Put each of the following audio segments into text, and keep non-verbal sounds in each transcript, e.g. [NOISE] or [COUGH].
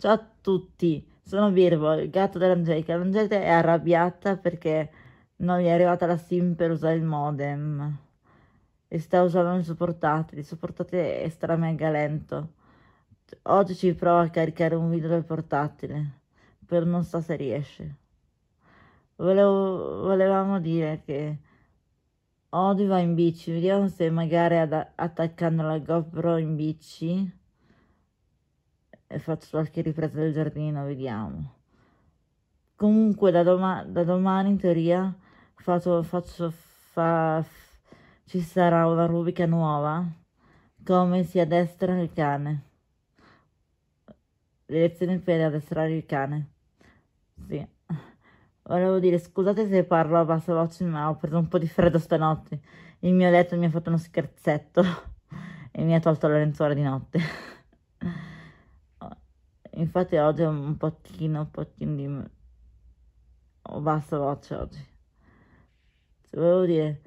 Ciao a tutti, sono Birbo, il gatto dell'Angelica. L'Angelica è arrabbiata perché non gli è arrivata la SIM per usare il modem e sta usando il sopportatile. Il sopportatile è stra mega lento. Oggi ci provo a caricare un video del portatile, però non so se riesce. Volevo, volevamo dire che oggi va in bici, vediamo se magari attaccando la GoPro in bici e faccio qualche ripresa del giardino, vediamo. Comunque da, doma da domani in teoria faccio, faccio fa ci sarà una rubrica nuova, come si addestra il cane. Le lezioni per addestrare il cane. Sì. Volevo dire, scusate se parlo a bassa voce, ma ho preso un po' di freddo stanotte. Il mio letto mi ha fatto uno scherzetto [LAUGHS] e mi ha tolto la lenzuola di notte infatti oggi è un pochino, un pochino di... ho bassa voce oggi. Cioè, volevo dire,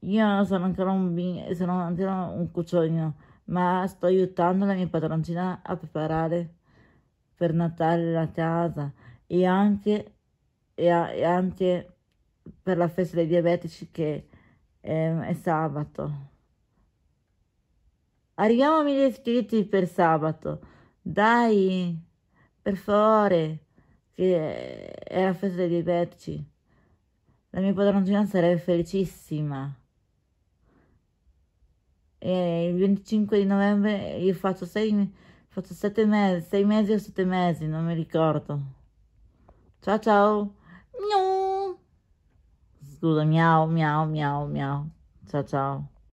io sono ancora un bimbo, sono ancora un cucciolino, ma sto aiutando la mia padroncina a preparare per Natale la casa e anche, e, e anche per la festa dei diabetici che eh, è sabato. Arriviamo a mille iscritti per sabato. Dai, per favore, che è la festa dei diabetici. La mia padroncina sarebbe felicissima. E il 25 di novembre io faccio sei, faccio sette mesi, 6 mesi o sette mesi, non mi ricordo. Ciao ciao. Miau. Scusa, miau, miau, miau, miau. Ciao ciao.